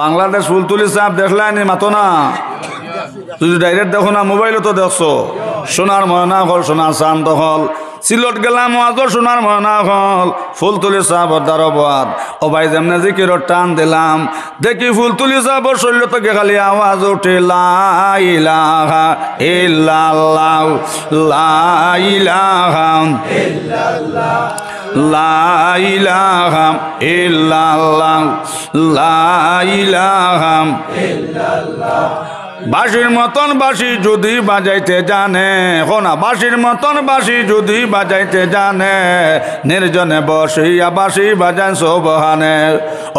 বাংলাদেশ ফুল তুলি চাপ দেখলাইনি মাতো না তুই ডাইরেক্ট দেখো না মোবাইলে তো দেখছো সোনার ময়না হল সোনার শান্ত হল সিলট গেলাম আজও সোনার ময়না হল ফুল তুলি চাপ দারবাদ ও ভাই যেমনে জিকির টান দিলাম দেখি ফুল তুলি চাপ শরীর তোকে আওয়াজ উঠে লাইলাহা ইল্লাল্লাহ লাইলাহা লাইলাহাম ইল্লাল্লাহ লাইলাহাম ইল্লাল্লাহ বাসির মতন বাসি যদি বাজাইতে জানে হোনা বাসির মতন বাসি যদি বাজাইতে জানে নির্জনে বসিয়া বাসি বাজান সোবহানে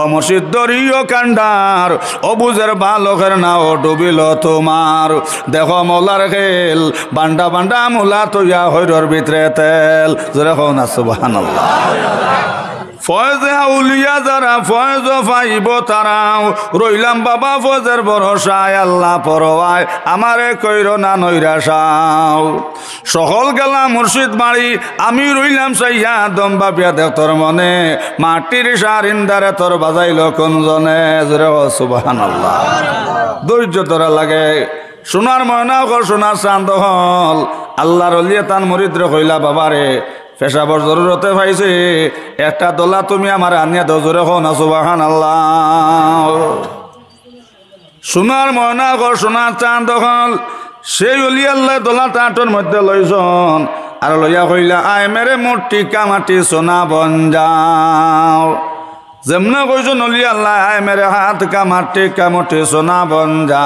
অমসিদ্ধরীয় কান্ডার অবুজের বালকের নাও ডুবিল তোমার দেখ মোলার খেল বান্ডা বান্ডা মোলা তুইয়া হৈরর ভিতরে তেল যেরকম না সুবহান আল্লাহ বাবা আল্লাহ না আমি রইলাম সাইয়া বাপিয়া পিয়াদে তোর মনে মাটির সারিন্দারে তোর বাজাইল কোনজনে সুবাহান ধৈর্য তোরা লাগে সোনার ময়না সোনার চান্দ হল আল্লাহর অলিয়ে তান মরিদ্র কইলা বাবারে পেশাবর জরুরতে পাইছে একটা দোলা তুমি আমার আনিয়া দজরে হন সুবাহান আল্লাহ সোনার ময়না গো সোনার চাঁদ দখল সেই উলিয়াল্লা দোলা টাটোর মধ্যে লইছন আর লইয়া কইলা আয় মেরে মোর টিকা মাটি সোনা বন যাও যেমন কইছ নলিয়াল্লা আয় মেরে হাত কামাটি কামটি সোনা বন যা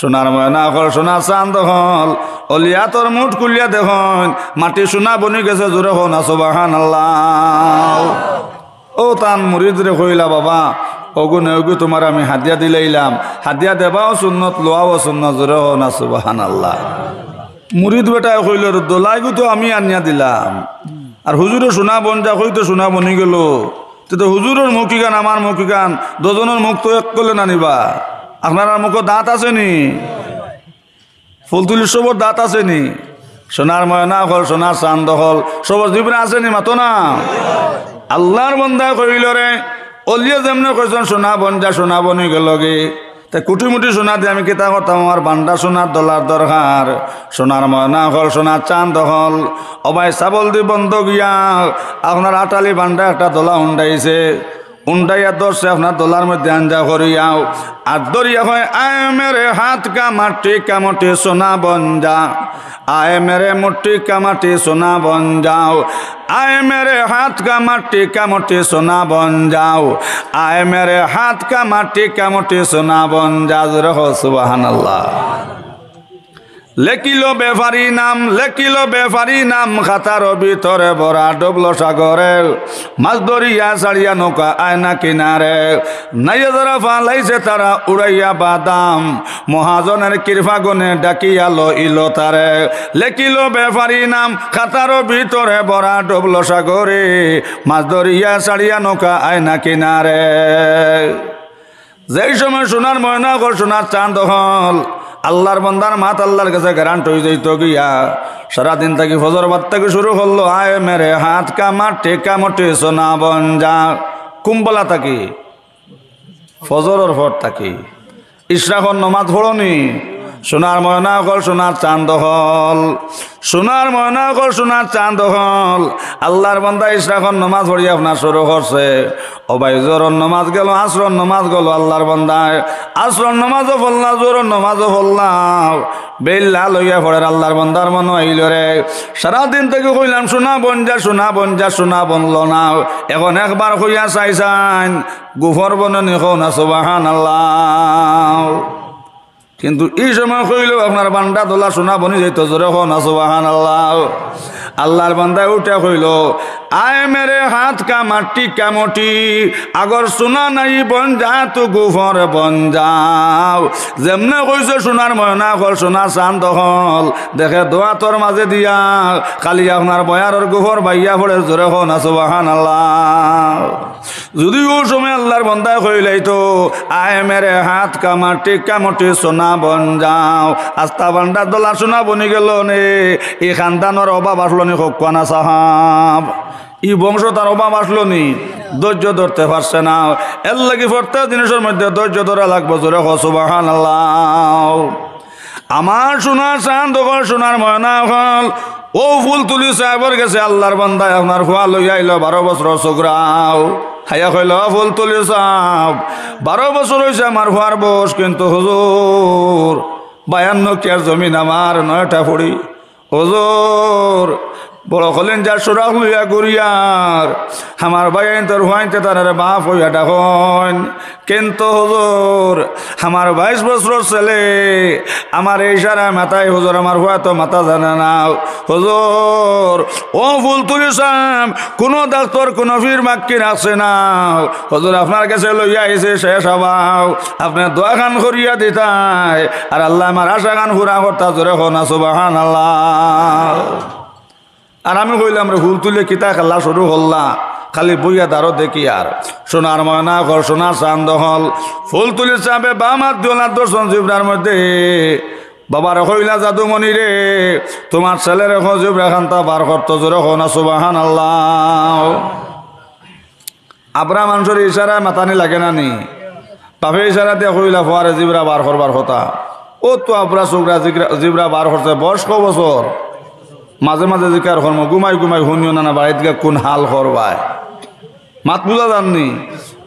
সোনার ময়না হল সোনা চান্দ হল অলিয়া তোর মুঠ কুলিয়া দেখন মাটি সোনা বনি গেছে জোরে হন আসো বাহান আল্লাহ ও তান রে হইলা বাবা অগুনে অগু তোমার আমি হাদিয়া দিলাইলাম হাদিয়া দেবাও সুন্নত লোয়াও সুন্নত জোরে হন আসো বাহান আল্লাহ মুরিদ বেটায় কইল দোলাইগু তো আমি আনিয়া দিলাম আর হুজুরে সোনা বন যা হইতো সোনা বনি গেল তো হুজুরের মুখি গান আমার মুখি গান দুজনের মুখ তো এক করলে না আপনার মুখে দাঁত ফুল তুলির সবর দাঁত নি সোনার ময়না হল সোনার চান্দ হল সবর জীবনে নি মাতো না আল্লাহর বন্ধা করিল রে অলিও যেমন কইছেন সোনা বন্ধা সোনা বনি গেলগে তা কুটিমুটি সোনা দিয়ে আমি কিতা করতাম আমার বান্ডা সোনার দলার দরকার সোনার ময়না হল সোনার চাঁদ হল অবাই সাবল দি বন্ধ গিয়া আপনার আটালি বান্ডা একটা দলা উন্ডাইছে উন্ডাইয়া দর্শে আপনার দোলার মধ্যে আঞ্জা করিয়াও আর দরিয়া হয় আয় মেরে হাত কামাটি কামটি সোনা বন যা আয় মেরে মুটি কামাটি সোনা বন যাও আয় মেরে হাত কামাটি কামটি সোনা বন যাও আয় মেরে হাত কামাটি কামটি সোনা বন যা রহ সুবাহান আল্লাহ লেকিলো বেফারি নাম লেকিলো বেফারি নাম খাতার ভিতরে ভরা ডবল সাগরে মাছ ধরিয়া সারিয়া নৌকা আয়না কিনারে নাইয়া ফালাইছে তারা উড়াইয়া বাদাম মহাজনের কৃপাগুনে ডাকিয়া লইল তারে লেকিলো বেফারি নাম খাতার ভিতরে ভরা ডবল সাগরে মাছ ধরিয়া সারিয়া নৌকা আয়না কিনারে যেই সময় সোনার ময়না ঘোষণার চাঁদ হল আল্লাহর বন্দার মাত আল্লাহর কাছে গ্যারান্ট হয়ে যাইত গিয়া সারাদিন তাকে ফজর বাদ থেকে শুরু করলো আয় মেরে হাত কামা টেকা মোটে সোনা বন যা কুম্বলা তাকে ফজর ফর তাকে ইশরাখন নমাজ ফোড়নি সোনার ময়না হল সোনার চান্দ হল সোনার ময়না হল সোনার চান্দ হল আল্লাহর বন্দা ইসরাখন নমাজ পড়ি আপনার শুরু করছে অবাই জোরন নমাজ গেল আশ্রন নমাজ গেল আল্লাহর বন্দায় আশ্রন নমাজও ফল্লা জোরন নমাজও ফল্লা বেল্লা লইয়া পড়ে আল্লাহর বন্দার মন আইল রে সারাদিন থেকে কইলাম সোনা বন যা সোনা বন যা সোনা বনল না এখন একবার হইয়া চাইছান গুফর বননি না সুবাহান আল্লাহ কিন্তু এই সময় কইলেও আপনার বান্দা দোলা শোনা বনি যেত জোরে হন আসো বাহান আল্লাহ আল্লাহর বান্দা উঠে কইল আয় মেরে হাত কা মাটি কামটি আগর সোনা নাই বন যা তু গুফর বন যাও যেমনে কইছে সোনার ময়না হল সোনা চান হল দেখে দোয়া তোর মাঝে দিয়া কালি আপনার বয়ারর গুফর বাইয়া পড়ে জোরে হন আসো বাহান আল্লাহ যদি ও সময় আল্লাহর বন্দায় কইলাই তো আয় মেরে হাত কা মাটি কামটি সোনা সোনা বন যাও আস্তা ভান্ডার দলা সোনা বনি গেল নে এ খানদানোর অভাব আসলো নি হকানা সাহাব ই বংশ তার অভাব আসলো নি ধৈর্য ধরতে পারছে না এর লাগি প্রত্যেক জিনিসের মধ্যে ধৈর্য ধরা লাগবে জোরে হসুবাহান আমার সোনার সান তখন সোনার ময়না হল ও ফুল তুলি সাহেবের গেছে আল্লাহর বন্দায় আপনার খোয়া লইয়াইল বারো বছর সুগ্রাও হাইয়া কইল ফুল তুলি সাপ বারো বছর হয়েছে আমার হওয়ার বস কিন্তু হুজুর বায়ান্ন কেয়ার জমিন আমার নয়টা ফুড়ি হুজুর বড় হলেন যা সুরা হইয়া গুরিয়ার আমার ভাইয়েন তোর হুয়াইতে তার বাপ হইয়া ডাকন কিন্তু হজুর আমার বাইশ বছর ছেলে আমার এই সারা মাথায় হুজুর আমার হুয়া তো মাথা জানে না হজুর ও ফুল তুলিসাম কোনো ডাক্তর কোনো ফির মাক্কি রাখছে না হজুর আপনার কাছে লইয়া আইছে শেষ হবাও আপনার দোয়া খান করিয়া দিতাই আর আল্লাহ আমার আশা খান হুরা হর্তা জোরে হন আসো বাহান আল্লাহ আর আমি কইলাম রে হুল তুলে কিতা খেলা শুরু হল্লা খালি বইয়া দারো দেখি আর সোনার ময়না ঘর সোনার চান্দ হল ফুল তুলি চাপে বাম হাত দোলার দর্শন জীবনার মধ্যে বাবার হইলা জাদুমণি রে তোমার ছেলের খান্তা রেখান্তা বার করত জোরে হনা সুবাহান আল্লাহ আবরা মানুষের ইশারায় মাতানি লাগে না নি পাপে ইশারাতে হইলা ফোয়ারে জিবরা বার করবার কথা ও তো আবরা সুবরা জিবরা বার করছে বয়স্ক বছর মাঝে মাঝে জিকার হর্ম ঘুমাই ঘুমাই শুনিও না না বাড়িতে গিয়ে কোন হাল হরবায় মাত বুঝা যাননি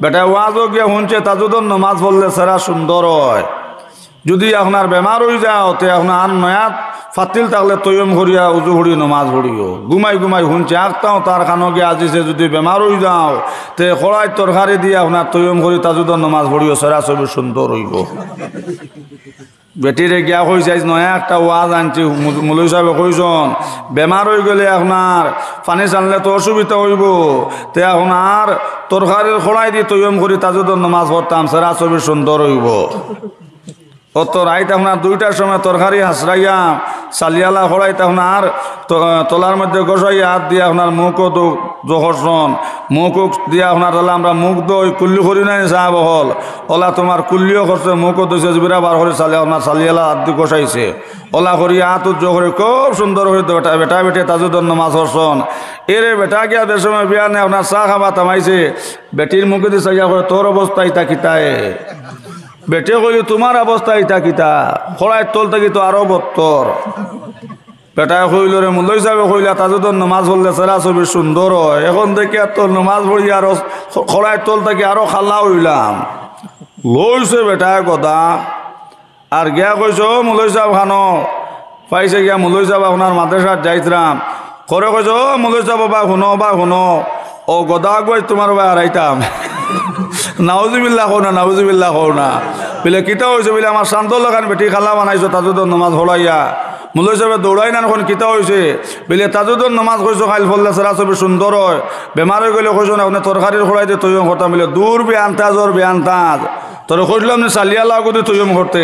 বেটা ওয়াজও গিয়ে শুনছে তাজুদন নমাজ বললে সেরা সুন্দর হয় যদি আপনার বেমার হয়ে যাও তে আপনার আন নয়াত ফাতিল থাকলে তৈম ঘুরিয়া উজু ঘুরি নমাজ ঘুরিও ঘুমাই ঘুমাই শুনছে আঁকতাও তার খানো গিয়ে আজিছে যদি বেমার হয়ে যাও তে কড়াই তরকারি দিয়ে আপনার তৈম ঘুরি তাজুদন নমাজ ঘুরিও সেরা ছবি সুন্দর হইব বেটিরে গিয়া কই যাই নয়া একটা ওয়াজ আনছি মূল সাহেবে কইজন বেমার হয়ে গেলে আপনার পানি চানলে তো অসুবিধা হইব তে এখন আর তরকারির খোড়াই দি তৈম করি তাজুদন নামাজ পড়তাম সেরা ছবি সুন্দর হইব অত রাইত এখন আর দুইটার সময় তরকারি হাসরাইয়া চালিয়ালা হরাইতে এখন আর তলার মধ্যে গসাইয়া হাত দিয়ে আপনার মুখও তো জহরসন মুখ দিয়া আপনার তাহলে আমরা মুখ দই কুল্লি করি নাই সাহেব হল ওলা তোমার কুল্লিও করছে মুখও দইছে জবিরা বার করে চালিয়া আপনার চালিয়ালা হাত দিয়ে গসাইছে ওলা করিয়া হাত উজ্জ্ব করে খুব সুন্দর করে বেটা বেটা বেটে তাজুদর মাছ হরসন এরে বেটা গিয়া দেশ সময় বিয়া নেই আপনার চা খাবা থামাইছে বেটির মুখে দিয়ে চাইয়া করে তোর অবস্থায় তাকিতায় বেটে কইলে তোমার অবস্থা ইতা কিতা খড়ায় তল থাকি তো আরো বত্তর বেটায় কইল রে মূল্য হিসাবে কইলা তাজে তোর নমাজ পড়লে সেরা ছবি সুন্দর হয় এখন দেখি আর তোর নমাজ পড়ি আরো খড়ায় তল থাকি আরো খাল্লা হইলাম লইছে বেটা কথা আর গিয়া কইস ও মুলই সাহেব খানো পাইছে গিয়া মুলই সাহেব আপনার মাদ্রাসাত যাইতাম করে কইস ও মুলই সাহেব বা শুনো বা শুনো ও গদা গৈ তোমার বা হারাইতাম নাওজিবিল্লা হও না নাওজুবিল্লা হও না বলে কিতা হয়েছে বলে আমার শান্ত লাগান বেটি খালা বানাইছো তাজুদর নমাজ হলাইয়া মূল হিসাবে দৌড়াই না এখন কিতা হয়েছে বলে তাজুদর নমাজ কইছো খাইল ফল্লা সারা ছবি সুন্দর হয় বেমার হয়ে গেলে কইছো না আপনি তরকারির খোড়াই দিয়ে তৈরি করতাম বলে দূর বেয়ান তাজ ওর বেয়ান তাজ তোর কইলাম চালিয়া লাগো তুই তৈরি করতে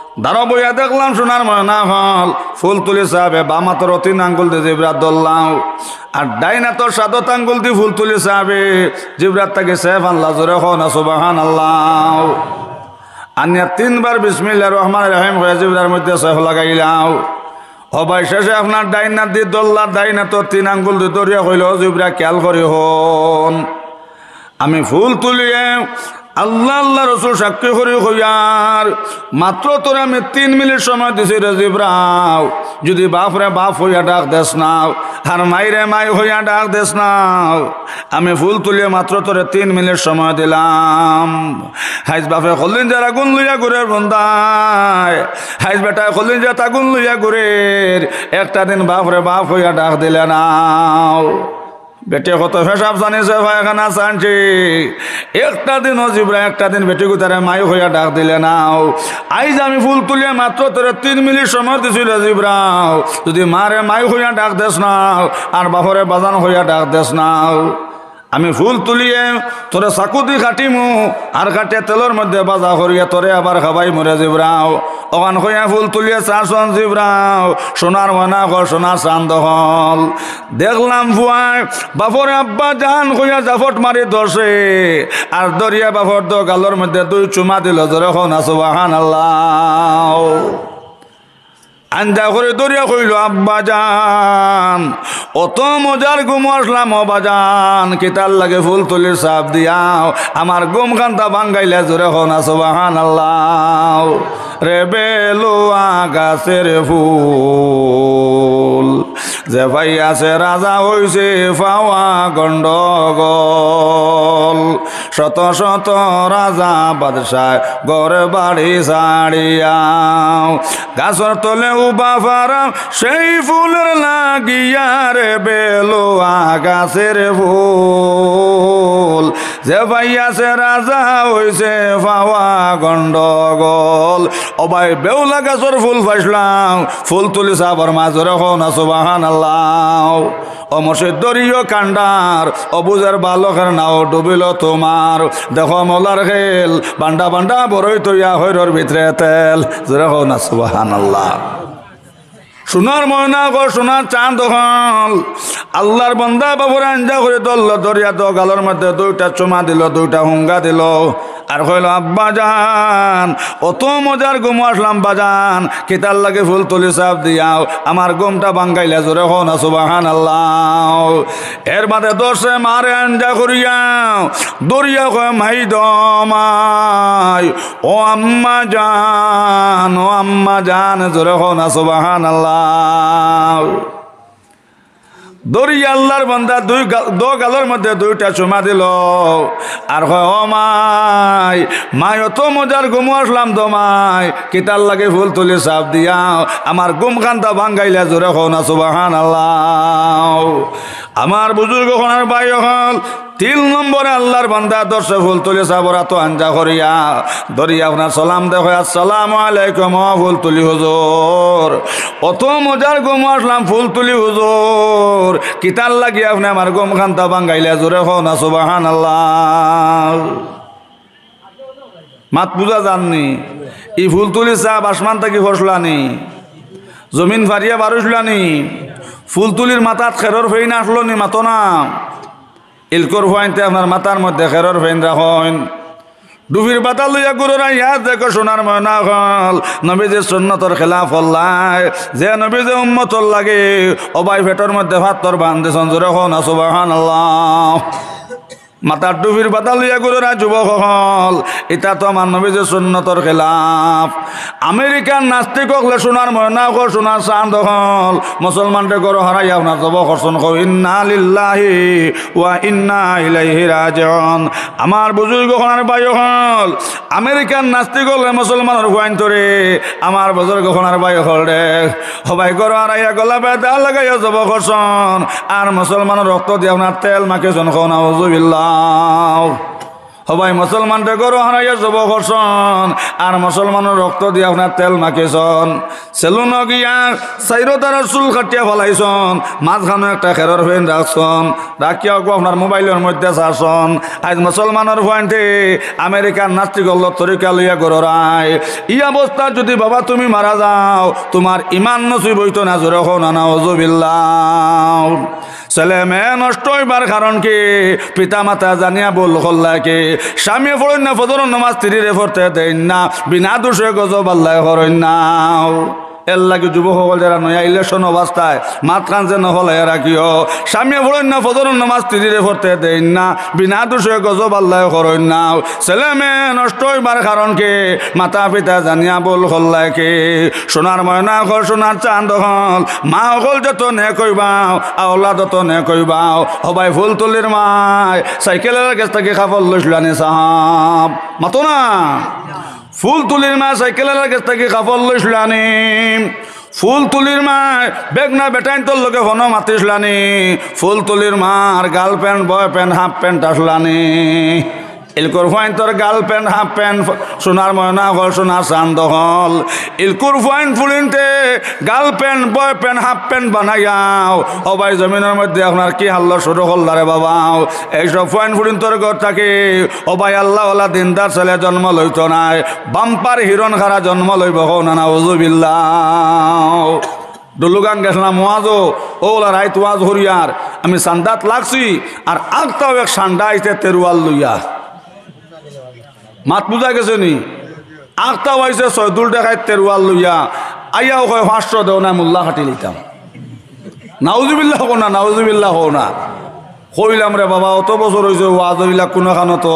দাঁড়া বইয়া দেখলাম সোনার ময়না ফল ফুল তুলি সাহেবে বামা তোর অতীন আঙ্গুল দিয়ে জিবরাত ধরলাম আর ডাইনা তোর সাদত আঙ্গুল দিয়ে ফুল তুলি সাহেবে জিবরাত তাকে সাহেব আল্লাহ জোরে হন সুবাহান আল্লাহ আনিয়া তিনবার বিসমিল্লা রহমান রহিম হয়ে জিবরার মধ্যে সেফ লাগাইলাম ভাই শেষে আপনার ডাইনা দি দোল্লা ডাইনা তোর তিন আঙ্গুল দিয়ে দরিয়া হইল জিবরা খেয়াল করি হন আমি ফুল তুলিয়ে আল্লাহ আল্লাহ রসুল সাক্ষী করি হইয়ার মাত্র তোর আমি তিন মিনিট সময় দিছি রাজীব রাও যদি বাপ রে বাপ হইয়া ডাক দেশ নাও আর মাই রে মাই হইয়া ডাক দেশ নাও আমি ফুল তুলিয়ে মাত্র তোরে তিন মিনিট সময় দিলাম হাইজ বাপে হলিন যারা গুণ লইয়া ঘুরের বন্দায় হাইজ বেটায় হলিন যা তা লইয়া ঘুরের একটা দিন বাপ রে বাপ হইয়া ডাক দিলে নাও বেটে কত ফেসাব ভাই এখানে চানছি একটা দিন জিবরা একটা দিন বেটি গুতারে মায়ু হইয়া ডাক দিলে নাও আইজ আমি ফুল তুলিয়া মাত্র তোরে তিন মিনিট সময় দিছিল জিবরাও যদি মারে মায়ু হইয়া ডাক দেশ নাও আর বাফরে বাজান হইয়া ডাক দেশ নাও আমি ফুল তুলিয়ে তোরে সাকুতি কাটিমু আর কাটে তেলের মধ্যে বাজা করিয়া তোরে আবার খাবাই মরে জিবরাও ওখান হইয়া ফুল চা চাষন জিবরাও সোনার মনা ঘর সোনার চান্দ হল দেখলাম ফুয়ায় বাফর আব্বা জান হইয়া জাফট মারি ধরছে আর দরিয়া বাফর দো গালোর মধ্যে দুই চুমা দিল জোরে হন আসো আল্লাহ আন্দা করে দরিয়া কইল আব্বা যান অত মজার গুম আসলাম অবাজান কেতার লাগে ফুল তুলির সাপ দিয়াও আমার গুম কান্তা বাঙ্গাইলে জোরে হন আসো আল্লাহ রে বেলো আকাশের ফুল যে ভাই আছে রাজা হইছে ফাওয়া গণ্ডগোল শত শত রাজা বাদশাহ গড় বাড়ি সাড়িয়া গাছর তলে বাফারা সেই ফুলের লাগিয়ার বেলো আকাশের ফুল যে ভাইয়াছে রাজা হইছে ফাওয়া গন্ডগোল ও ভাই বেউলা গাছর ফুল ফাইসলাম ফুল তুলি সাবর মাঝরে হো না সুবাহান আল্লাহ ও মসিদরীয় কান্ডার অবুজের বালকের নাও ডুবিল তোমার দেখো মোলার খেল বান্ডা বান্ডা বড়ই তৈয়া হৈরর ভিতরে তেল যে হো না সুবাহান আল্লাহ সোনার ময়না গো সোনার চাঁদ হল আল্লাহর বন্দা বাবুরা আঞ্জা করে দল্ল দরিয়া তো গালর মধ্যে দুইটা চুমা দিল দুইটা হুঙ্গা দিল আর কইল আব্বা যান অত মজার গুম আসলাম বাজান কেতার লাগে ফুল তুলি সাপ দিয়াও আমার ঘুমটা বাঙ্গাইলে জোরে হন আসো আল্লাহ এর বাদে দশে মারে আঞ্জা করিয়াও দরিয়া কয় মাই দমাই ও আম্মা যান ও আম্মা যান জোরে হন আসো আল্লাহ দড়ি আল্লাহর দুই দো গালের মধ্যে দুইটা চুমা দিল আর হয় ও মাই মাই অত মজার ঘুমু আসলাম তো মাই কিতার লাগে ফুল তুলে সাপ দিয়া আমার গুম কান্দা ভাঙ্গাইলে জোরে হো না সুবাহান আল্লাহ আমার বুজুর্গ হনার ভাই হল তিন নম্বরে আল্লাহর বান্দা দর্শক ফুল তুলে সাবরা তো আঞ্জা করিয়া ধরিয়া আপনার সালাম দেখো আসসালাম আলাইকুম ফুল তুলি হুজুর অত মজার গম আসলাম ফুল তুলি হুজুর কিতার লাগি আপনি আমার গম খান্তা বাঙ্গাইলে জোরে হন আসো আল্লাহ মাত পূজা জাননি ই ফুল তুলি সাহ আসমান থাকি ফসলানি জমিন ফারিয়া বারুসলানি ফুলতুলির মাথাত খেরর ফেইন আসলো নি মাতো না ইলকর হুয়াইনতে আপনার মাথার মধ্যে খেরর ফেইন রাখন ডুবির পাতা লইয়া গুরুরা ইয়াদ দেখো সোনার ময়না হল নবীজি সন্ন্যতর খেলাফ হল্লাই যে নবীজি উম্মতর লাগে অবাই ভেটর মধ্যে ভাত তোর বান্ধে সঞ্জুর হন আসুবাহান আল্লাহ মাথার টুপির বাতা লইয়া গুলো না যুবক হল এটা তো আমার যে সুন্নতর খেলাফ আমেরিকান নাস্তিক হলে সোনার ময়না কর সোনার চাঁদ হল মুসলমানদের গর হারাই আপনার জব হরসন কো ইন্না লিল্লাহি ওয়া ইন্না ইলাইহি রাজিউন আমার বুজুর্গ খনার বাই হল আমেরিকান নাস্তিক হকলে মুসলমানের হুয়াইন তরে আমার বুজুর্গ খনার বাই হল রে সবাই গর হারাইয়া গলা বেদা লাগাইয়া জব হরসন আর মুসলমানের রক্ত দিয়ে আপনার তেল মাকে জন খাও না now. সবাই মুসলমানটা গরু হারাইয়া যাব ঘর্ষণ আর মুসলমানের রক্ত দিয়ে আপনার তেল মাখিয়েছন সেলুন গিয়া সাইরো তারা চুল কাটিয়া ফেলাইছন মাঝখানে একটা খেরর ফেন রাখছন রাখিয়া গো আপনার মোবাইলের মধ্যে চাষন আজ মুসলমানের ফয়েন্টে আমেরিকার নাস্তিকল্য তরিকা লইয়া রায় ই অবস্থা যদি বাবা তুমি মারা যাও তোমার ইমান নসুই বইত না জোর নানা আনা অজুবিল্লা ছেলে মেয়ে নষ্ট হইবার কারণ কি পিতা মাতা জানিয়া বল কি স্বামী পড়েন না ফজর নামাজ তিরিরে ফরতে দেন না বিনা দোষে গজব আল্লাহ ফরেন না এর লাগে যুবকসকল যারা নয়া ইলেকশন অবস্থায় মাত কানছে নহলে রাখিও স্বামী বলেন না ফজর নামাজ তিরিরে ফরতে দেন না বিনা দোষে গজব আল্লাহ করেন না ছেলে মেয়ে নষ্ট হইবার কে মাতা পিতা জানিয়া বল কে সোনার ময়না ঘর সোনার চাঁদ হল মা হল যত নে কইবাও আওলা যত নে কইবাও হবাই ফুল তুলির মায় সাইকেলের কাছ থেকে খাবল লইছিল সাহাব মাতো না ফুল তুলির মা সাইকেলের কাছ থেকে কাপড় লইছিল ফুল তুলির মা বেগ না বেটাইন তোর লোকে হন মাতিস ফুল তুলির মার গার্লফ্রেন্ড প্যান্ট হাফ প্যান্ট আসলানি ইলকুর ফাইন তোর গাল প্যান্ট হাফ প্যান্ট সোনার ময়না হল সোনার চান্দ হল ইলকুর ফাইন ফুলিনতে গাল pant boy pant half pant বানাইয়াও ও জমিনের মধ্যে আপনার কি হাল্ল শুরু হল দারে বাবাও এইসব ফাইন ফুলিন তোর ঘর থাকে ও আল্লাহ আল্লাহ দিনদার ছেলে জন্ম লইত নাই বাম্পার হিরণ খারা জন্ম লইব হো নানা উজুবিল্লা ডুলুগান গেছিলাম ওয়াজও ওলা রাইত ওয়াজ হরিয়ার আমি সান্দাত লাগছি আর আগটাও এক সান্ডা আইতে তেরুয়াল লইয়া মাত বুঝা গেছে নি আখতা হয়েছে সয়দুল টাকায় তেরুয়াল লইয়া আইয়াও কয় পাঁচশো দেও না মোল্লা হাঁটি লিতাম নাউজুবিল্লাহ হো না নাউজুবিল্লাহ হো না কইলাম রে বাবা অত বছর হয়েছে ওয়াজ ইলা কোনো খানো তো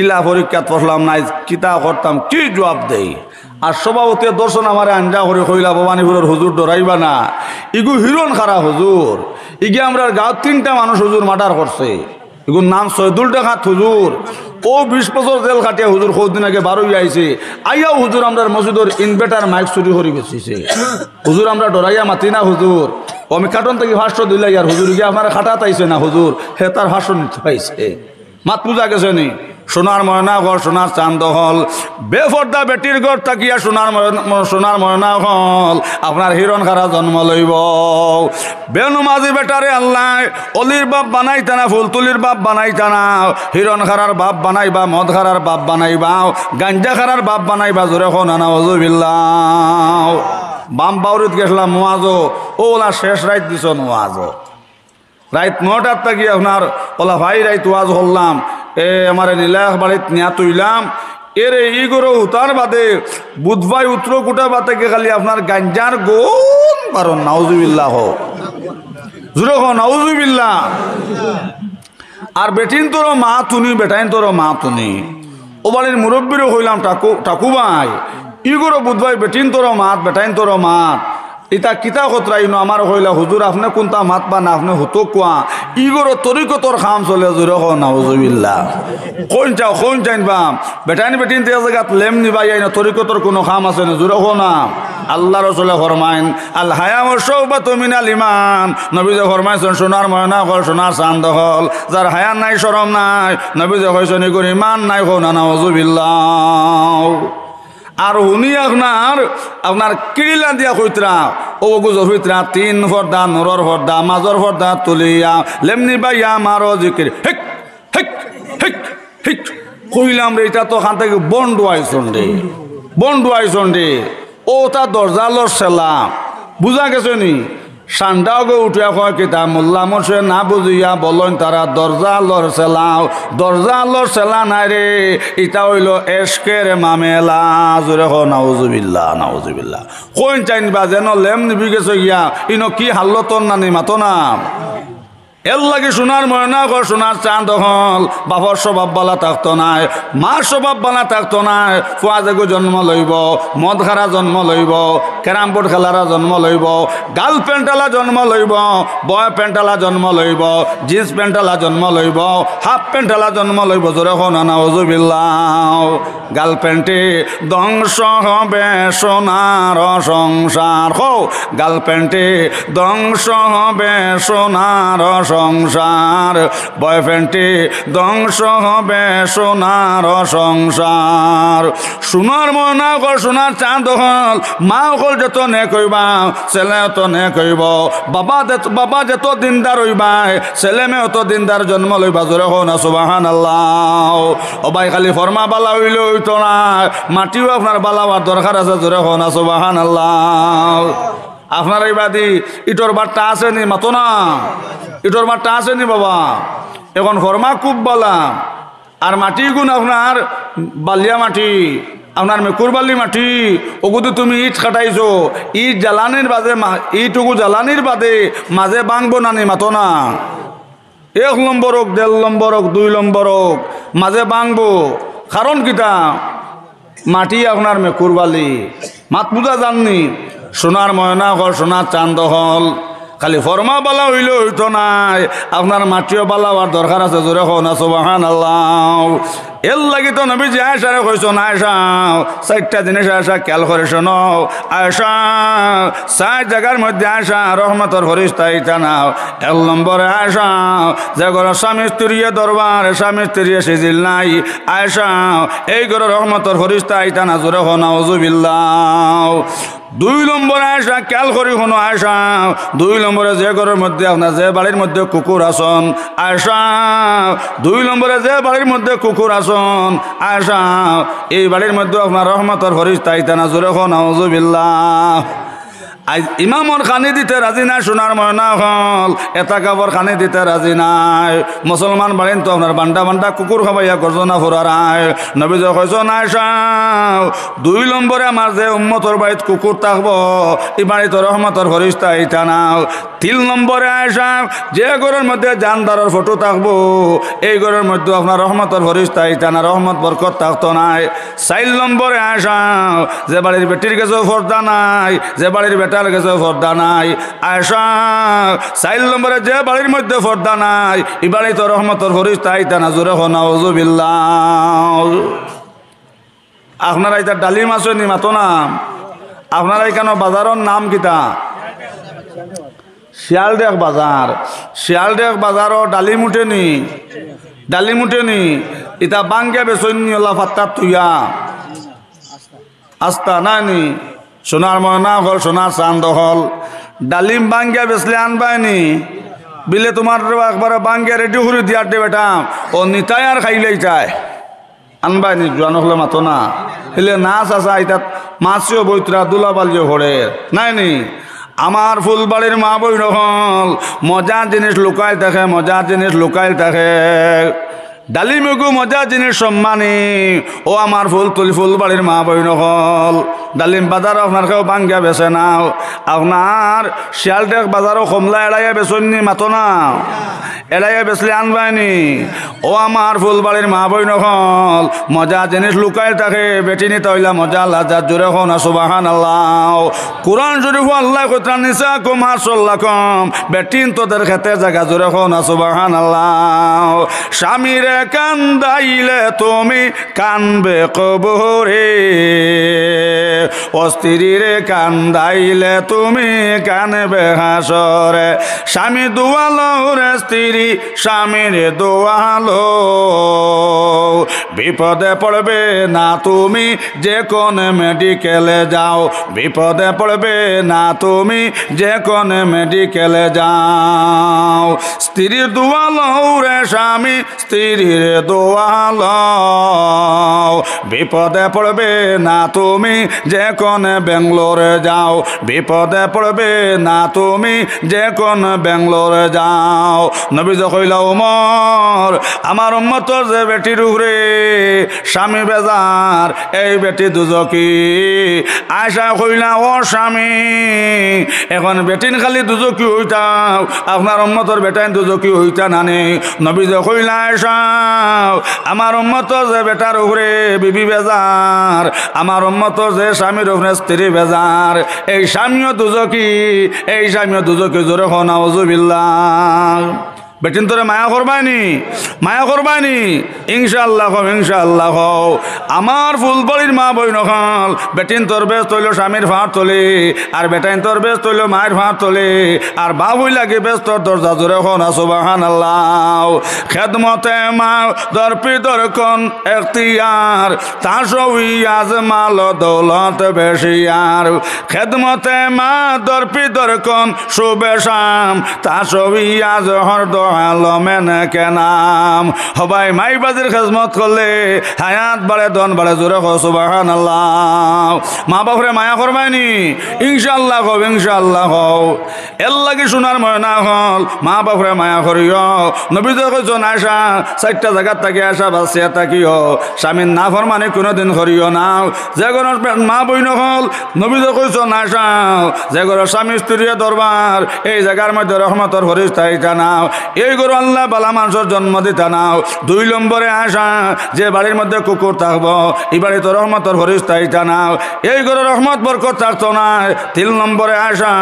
ইলা পরীক্ষাত পড়লাম নাই কিতা করতাম কি জবাব দেই আর সভাপতি দর্শন আমার আঞ্জা করে কইলা ভবানীপুরের হুজুর ডরাইবা না ইগু হিরণ খারা হুজুর ইগে আমরা গাঁও তিনটা মানুষ হুজুর মার্ডার করছে এগুর নাম সৈদুল টাকা হুজুর ও বিশ বছর জেল কাটিয়া হুজুর সৌদিন আগে বারোই আইছে আইয়া হুজুর আমরা মসজিদের ইনভার্টার মাইক চুরি করে গেছিছে হুজুর আমরা ডরাইয়া মাতি না হুজুর আমি কাটন থেকে ভাষ্য দিলাই আর হুজুর গিয়ে আমার খাটাত আইছে না হুজুর হে তার ভাষ্য নিতে পাইছে মাত পূজা গেছে নি সোনার ময়না ঘর সোনার চান্দ হল বেফর্দা বেটির ঘর তাকিয়া সোনার সোনার ময়না হল আপনার হিরণ খারা জন্ম লইব বেনুমাজি বেটারে আল্লাহ অলির বাপ বানাইতা না ফুলতুলির বাপ বানাইতা না হিরণ খারার বাপ বানাইবা মদ খারার বাপ বানাইবা গাঞ্জা খারার বাপ বানাইবা জোরে খোনা হজুবিল্লা বাম বাউরিত গেছিলাম ও ওলা শেষ রাইত দিছ নোয়াজো রাইত নটার তাকি আপনার ওলা ভাই রাইত ওয়াজ হল্লাম এ আমার নীলাখ বাড়িত নিয়া তুইলাম এরে ই করে উতার বাদে বুধবাই উত্তর কুটা বাতাকে খালি আপনার গাঞ্জার গোন বারণ নাউজুবিল্লাহ হোক জুরক নাউজুবিল্লা আর বেটিন তোর মা তুনি বেটাইন তোর মা তুনি ও বাড়ির মুরব্বীর হইলাম ঠাকু ঠাকুবাই ই করে বুধবাই বেটিন তোর মাত বেটাইন তোর মাত এটা কিতা কতরাইন আমার হইলা হুজুর আপনি কোনটা মাত পা না আপনি হুতো কোয়া ইগোর তরিকতর খাম চলে জোর নাউজুবিল্লা কোন চাও কোন চাইন বাম বেটাইন বেটিন তে জায়গাত লেম নিবাই না তরিকতর কোনো খাম আছে না জোর না আল্লাহ রসলে ফরমাইন আল হায়াম সৌবা তুমিন আল ইমান নবীজে ফরমাইছেন সোনার ময়না হল সোনার চান্দ হল যার হায়ান নাই শরম নাই নবীজে হয়েছেন ইগোর ইমান নাই হো না নাউজুবিল্লা আর উনি আপনার আপনার কিড়িলা দিয়া হইতরা ও গুজ হইতরা তিন ফর্দা নরর ফর্দা মাজর ফর্দা তুলিয়া লেমনি বাইয়া মার জিকির হিক হিক হিক হিক কইলাম রে এটা তো খান থেকে বন্ড আইসন রে বন্ড আইসন রে ও তা দরজালর সেলা বুঝা গেছে নি সান্ডাওকে উঠে কয় কিতা মোল্লা মোশে না বুঝিয়া বলন তারা দরজা লর সেলাও দরজা লর সেলা নাই রে ইতা হইল এসকের মামেলা জোরে হো নাউজুবিল্লা নাউজুবিল্লা কোন চাইন বা যেন লেম নিবি গেছে গিয়া ইনো কি হাল্লতন না নিমাতো না এর লাগে সোনার ময়না ঘর সোনার চাঁদ হল বাবার স্বভাব বালা থাকতো নাই মার স্বভাব বালা থাকতো নাই ফুয়াজেগু জন্ম লইব মদ খারা জন্ম লইব ক্যারাম বোর্ড খেলারা জন্ম লইব গার্ল প্যান্টালা জন্ম লইব বয় প্যান্টালা জন্ম লইব জিন্স প্যান্টালা জন্ম লইব হাফ প্যান্টালা জন্ম লইব জোরে হনানা অজুবিল্লাও গার্ল প্যান্টে ধ্বংস হবে সোনার সংসার হো গার্ল প্যান্টে ধ্বংস হবে সোনার সংসার বয়ফ্রেন্ডটি ধ্বংস হবে সোনার সংসার সোনার মনে কর সোনার চাঁদ হল মা হল যত নে কইবা ছেলে তো নে কইব বাবা বাবা যেত দিনদার হইবাই ছেলে মেয়ে তো দিনদার জন্ম লইবা জোরে হো না সুবাহান আল্লাহ ভাই খালি ফর্মা বালা হইলে হইতো না মাটিও আপনার বালা দরকার আছে জোরে হো না সুবাহান আল্লাহ আপনার এই বাদি ইটোর বারটা আছে নি মাতো না ইটোর বারটা আছে নি বাবা এখন হরমা খুব বলা আর মাটি গুণ আপনার বালিয়া মাটি আপনার মেকুরবালি মাটি ওগুতো তুমি ইট খাটাইছো ইট জ্বালানির বাদে ইটুকু জ্বালানির বাদে মাঝে বাংবো না নি মাতো না এক নম্বর হোক দেড় নম্বর হোক দুই নম্বর হোক মাঝে বাংবো কারণ কিতা মাটি আপনার মেকুরবালি মাত পূজা জাননি সোনার ময়না হল সোনার চান্দ হল খালি ফরমা বালা হইলে হইত নাই আপনার মাটিও বালা আর দরকার আছে জোরে হন সোবাহান আল্লাহ এর লাগি তো নবী যে আয়সারে কইছো না আয়সা চারটা জিনিস আয়সা খেয়াল করে শোনো আয়সা চার জায়গার মধ্যে আয়সা রহমতর হরিস্তাই টানাও এক নম্বরে আয়সা যে ঘর স্বামী স্ত্রীয়ে দরবার স্বামী স্ত্রীয়ে সিজিল নাই আয়সা এই ঘর রহমতর হরিস্তাই টানা জোরে হন উজুবিল্লাও দুই নম্বর আয়সা খেয়াল করি কোনো আয়সা দুই নম্বরে যে ঘরের মধ্যে আপনার যে বাড়ির মধ্যে কুকুর আসন আয়সা দুই নম্বরে যে বাড়ির মধ্যে কুকুর আসন আয়সা এই বাড়ির মধ্যে আপনার রহমতর হরিশ তাইতানা জোরে হন বিল্লাহ আজ ইমামর খানি দিতে রাজি নাই সোনার ময়না হল এটা কাপড় খানি দিতে রাজি নাই মুসলমান বাড়েন তো আপনার বান্ডা বান্ডা কুকুর খাবাইয়া গর্জনা ফুরার নবীজ হয়েছ নাই সাও দুই নম্বরে আমার যে উম্মতর বাড়িত কুকুর থাকবো এই বাড়িতে রহমতর হরিস্তা এটা নাও তিন নম্বরে আয়সা যে ঘরের মধ্যে জানদারের ফটো থাকবো এই ঘরের মধ্যে আপনার রহমতর হরিস্তা এটা না রহমত বরকত থাকতো নাই চার নম্বরে আয়সা যে বাড়ির বেটির কাছেও ফর্দা নাই যে বাড়ির বেটা তার কাছে ফর্দা নাই আয়সা নম্বরে যে বাড়ির মধ্যে ফর্দা নাই ই বাড়ি তো রহমতর ফরিস তাই তানা জোরে হনাউজুবিল্লা আপনারা এটা ডালিম আছে নি মাতো নাম আপনারা এখানে বাজারের নাম কিতা শিয়ালদেখ বাজার শিয়ালদেখ বাজারও ডালিম উঠেনি ডালিম নি এটা বাঙ্গে বেসৈন্য লাফাত্তা তুইয়া আস্তা না নি সোনার ময়না হল সোনার চান্দ হল ডালিম বাঙ্গিয়া বেসলে আনবায়নি বিলে তোমার একবারে বাঙ্গিয়া রেডি হুড়ি দিয়ার দে বেটা ও নিতাই আর খাইলেই চায় আনবাইনি জোয়ান হলে মাতো না হলে নাচ আছে এটা মাছিও বৈতরা বালিও হরে নাই নি আমার ফুলবাড়ির মা বই রহল মজার জিনিস লুকাইল থাকে মজার জিনিস লুকাইল থাকে ডালিমগু মজা জিনের সম্মানে ও আমার ফুল তুল ফুল বাড়ির মা বই হল ডালিম বাজার আপনার কেউ ভাঙ্গা বেছে নাও আপনার শিয়াল ডেক বাজারও কমলা এড়াইয়া বেচননি মাতো না এড়াইয়া বেছলে আনবাইনি ও আমার ফুল বাড়ির মা বই নহল মজা জিনিস লুকাই থাকে বেটিনি নিতে মজা লাজার জোরে হন সুবাহান আল্লাহ কোরআন শরীফ আল্লাহ কোথা নিশা কুম হাসল্লা কম বেটিন তোদের খেতে জায়গা জোরে হন সুবাহান আল্লাহ স্বামীরে কান্দাইলে তুমি কানবে কবরে অস্ত্রীরে কান্দাইলে তুমি কানবে হাসরে স্বামী দোয়ালো রে স্ত্রী স্বামীর দোয়ালো বিপদে পড়বে না তুমি যে কোন মেডিকেলে যাও বিপদে পড়বে না তুমি যে কোন মেডিকেলে যাও স্ত্রী দোয়ালো রে স্বামী স্ত্রী দোয়াল বিপদে পড়বে না তুমি যে কোন ব্যাঙ্গলোরে যাও বিপদে পড়বে না তুমি যে কোন ব্যাঙ্গলোরে যাও নবীজ কইলা উমর আমার উন্মত যে বেটি রুগরে স্বামী বেজার এই বেটি দুজকি আয়সা কইলা ও স্বামী এখন বেটিন খালি দুজকি হইতাম আপনার উন্মতর বেটাইন দুজকি হইতা নানি নবীজ কইলা আয়সা দাও আমার উম্মত যে বেটার উপরে বিবি বেজার আমার উম্মত যে স্বামীর উপরে স্ত্রী বেজার এই স্বামীও দুজকি এই স্বামীও দুজকি জোরে হনাউজুবিল্লাহ বেটিন তোরে মায়া করবাইনি মায়া করবানি ইনশাআল্লাহ হও ইনশাল্লাহ হো আমার ফুলবলির মা বই নখাল বেটিন তোর বেশ তৈল স্বামীর ভাঁড় তোলে আর বেটাইন তোর বেশ তৈল মায়ের ভাঁড় তোলে আর বাবুই লাগে বেশ তোর দরজা জোরে হন আসো বাহান আল্লাহ খেদমতে মা দর্পি দর্কন আর তা সবই আজ মাল দৌলত বেশি আর খেদমতে মা দর্পি দর্কন সুবেশাম তা সবই আজ হরদ আলমে কে নাম মাই বাজির খেজমত করলে হায়াত বাড়ে দন বাড়ে জোরে সুবাহান আল্লাহ মা বাপরে মায়া করবাইনি ইনশাল্লাহ হব ইনশাল্লাহ হও এর লাগে সোনার ময়না হল মা বাপরে মায়া করিও নবীজ কইজন আশা চারটা জায়গার তাকে আশা বাঁচিয়া তাকিও স্বামীর না ফরমানি কোনোদিন করিও না যে কোনো মা বই নহল নবীজ কইজন আশা যে কোনো স্বামী স্ত্রীর দরবার এই জায়গার মধ্যে রহমতর হরিস্থায়ী জানাও এই গরু আল্লাহ বালা মানুষের জন্ম দিতে নাও দুই নম্বরে আসা যে বাড়ির মধ্যে কুকুর থাকবো এই বাড়ি তো রহমতর হরিস নাও এই গরু রহমত বরকত থাকতো না তিন নম্বরে আসা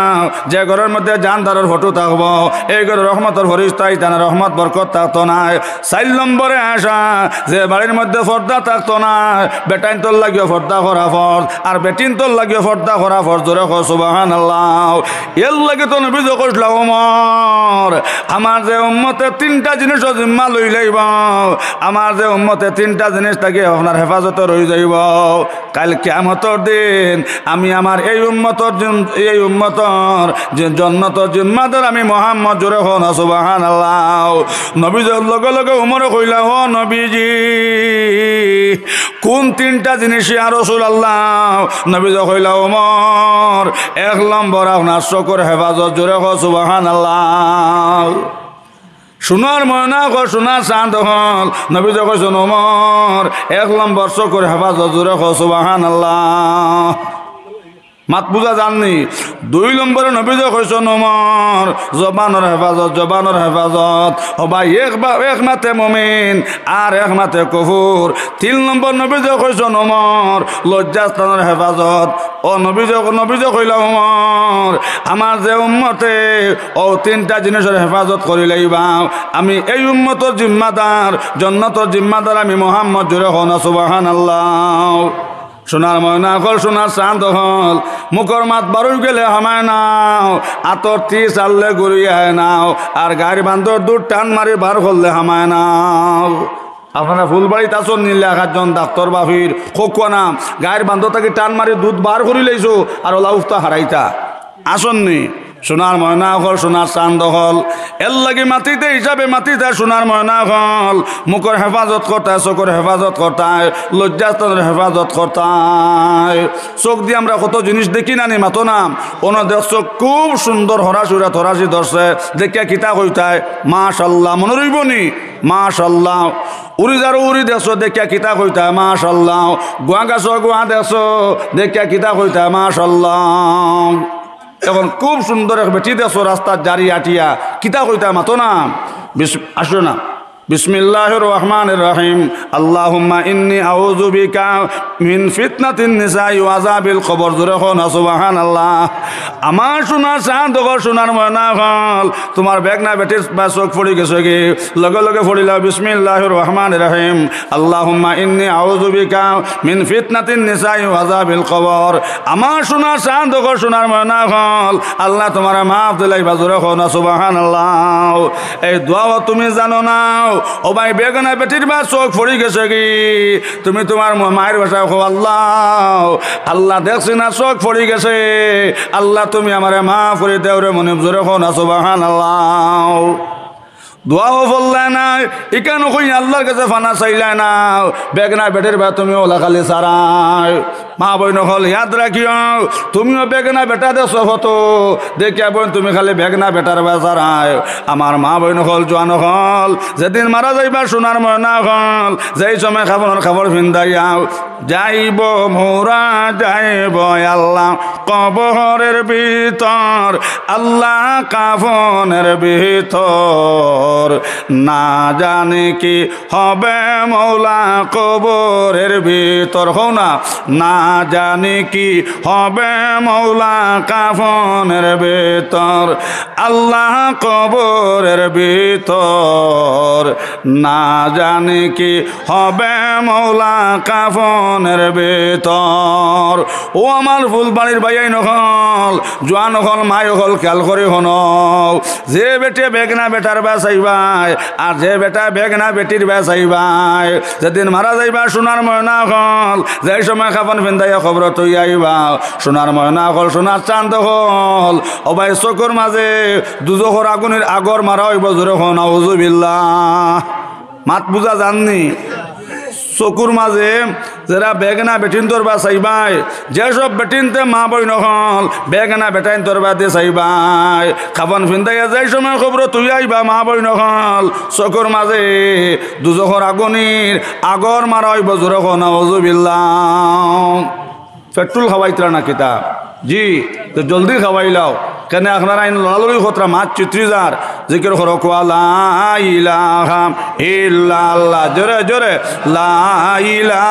যে ঘরের মধ্যে জানদারের ফটো থাকবো এই গরু রহমতর হরিস না রহমত বরকত থাকতো না চার নম্বরে আসা যে বাড়ির মধ্যে ফর্দা থাকতো না বেটাইন তোর লাগিয়ে ফর্দা করা ফর্দ আর বেটিন তোর লাগিয়ে ফর্দা করা ফর্দ জোরে খো আল্লাহ এর লাগে তো নবী যখন আমার যে উম্মতে তিনটা জিনিস জিম্মা লই লাগিব আমার যে উম্মতে তিনটা জিনিস থাকে আপনার হেফাজতে রই যাইব কাল কেমতর দিন আমি আমার এই উম্মতর এই উম্মতর যে জন্মত জিম্মাদের আমি মোহাম্মদ জোরে হন সুবাহান আল্লাহ নবীজর লগে লগে উমর কইলা হ নবীজি কোন তিনটা জিনিস আর রসুল আল্লাহ নবীজ কইলা উমর এক লম্বর আপনার চকুর হেফাজত জোরে হ সুবাহান আল্লাহ সোনার ময়না ক সোনার চাঁদ হল নবী যখন সোনমর এক লম্বর করে হেফাজত জোরে খ আল্লাহ মাত বুঝা জাননি দুই নম্বরে নবীজক হয়েছে নমর জবানোর হেফাজত জবানোর হেফাজত হবা এক বা এক মাতে মমিন আর এক মাতে কফুর তিন নম্বর নবীজক হয়েছে নমর লজ্জাস্থানের হেফাজত ও নবীজক নবীজক হইলা উমর আমার যে উম্মতে ও তিনটা জিনিসের হেফাজত করি লাইবা আমি এই উম্মতর জিম্মাদার জন্নতর জিম্মাদার আমি মোহাম্মদ জুরে হন সুবাহান আল্লাহ সোনার ময়না হল সোনার চাঁদ হল মুখর মাত বারু গেলে হামায় নাও আতর তি চাললে গড়িয়ায় নাও আর গাড়ি বান্ধর দূর টান মারি বার করলে হামায় নাও আপনারা ফুলবাড়ি তাচন নিলে একজন ডাক্তার বাফির খোকুয়া নাম গায়ের বান্ধ তাকে টান মারি দুধ বার করি লইছো আর ওলা উফতা হারাইতা নেই সোনার ময়না হল সোনার চান্দ হল এর লাগে মাতিতে হিসাবে মাতিতে সোনার ময়না হল মুখের হেফাজত করতায় চোখের হেফাজত করতায় লজ্জাস্থানের হেফাজত করতায় চোখ দিয়ে আমরা কত জিনিস দেখি না নি মাতো নাম ওনাদের চোখ খুব সুন্দর হরাসুরা থরাসি ধরছে দেখিয়া কিতা হইতায় মাশাল্লাহ মনে রইব নি মাশাল্লাহ উড়ি যারো উড়ি দেশ দেখিয়া কিতা মা মাশাল্লাহ গুয়া গাছ গুয়া দেশ দেখিয়া কিতা মা মাশাল্লাহ এখন খুব সুন্দর বেটি দেশ রাস্তা জারি আটিয়া কিতা কইতা মাতো না বেশ আসো না বিসমিল্লাহির রহমানির রহিম আল্লাহুম্মা ইন্নি আউযু বিকা মিন ফিতনাতিন নিসাই ওয়া আযাবিল কবর যুরহুন সুবহানাল্লাহ আমার শোনা শান্ত গো শোনার মনা হল তোমার বেগনা বেটির বা চোখ পড়ি গেছে গে লগে লগে পড়িলা বিসমিল্লাহির রহমানির রহিম আল্লাহুম্মা ইন্নি আউযু বিকা মিন ফিতনাতিন নিসাই ওয়া আযাবিল কবর আমার শোনা শান্ত গো শোনার হল আল্লাহ তোমার মাফ দিলাই বাজুরহুন সুবহানাল্লাহ এই দোয়া তুমি জানো না ও ভাই বেগানা বেটির বা চোখ ফুড়ি গেছে কি তুমি তোমার মায়ের ভাষায় কো আল্লাহ আল্লাহ দেখছি না চোখ ফুড়ি গেছে আল্লাহ তুমি আমার মা ফুড়ি দেওরে মনে জোরে কো না সোবাহান আল্লাহ দোয়াও বললে না এখানে কই আল্লাহর কাছে ফানা চাইলে না বেগ না বেটের বা তুমি ওলা খালি সারায় মা বই নকল ইয়াদ রাখিও তুমিও বেগ না বেটা দেশ হতো দেখিয়া বোন তুমি খালি বেগ না বেটার ভাই সারায় আমার মা বই নকল জোয়ান হল যেদিন মারা যাইবা সোনার ময়না হল যেই সময় খাবার খাবার ভিন্দাইয়াও যাইব মোরা যাইব আল্লাহ কবহরের ভিতর আল্লাহ কাফনের ভিতর কবর না জানে কি হবে মৌলা কবরের ভিতর হো না না জানে কি হবে মৌলা কাফনের ভিতর আল্লাহ কবরের ভিতর না জানে কি হবে মৌলা কাফনের ভিতর ও আমার ফুলবাড়ির ভাইয়াই নখল জোয়ান হল মায় হল খেয়াল করে হন যে বেটে বেগনা বেটার বেসাই যাইবাই আর যে বেটা বেগনা বেটির বে যাইবাই যেদিন মারা যাইবা সোনার ময়না হল যেই সময় খাবান ফিন্দাইয়া খবর তৈ আইবা সোনার ময়না হল সোনার চান্দ হল অবাই চকুর মাঝে দুজোহর আগুনের আগর মারা হইব জোরে হন আউজুবিল্লা মাত পূজা জাননি চকুর মাঝে যারা বেগনা বেটিন তোরবা চাইবাই যেসব বেটিনতে মা বই নহল বেগনা বেটাইন তোরবা দে সাইবাই খাবন ফিন্দাইয়া যাই সময় খবর তুই আইবা মা বই নহল চকুর মাঝে দুজখর আগুনির আগর মারাই বজুর খনজুবিল্লা পেট্রোল খাওয়াইতরা না কিতা জি তো জলদি খাওয়াইলাও কেন আপনার আইন লড়ালড়ি খতরা মাছ চুত্রি যার জিকির হর কোয়ালা জোরে জোরে লাইলা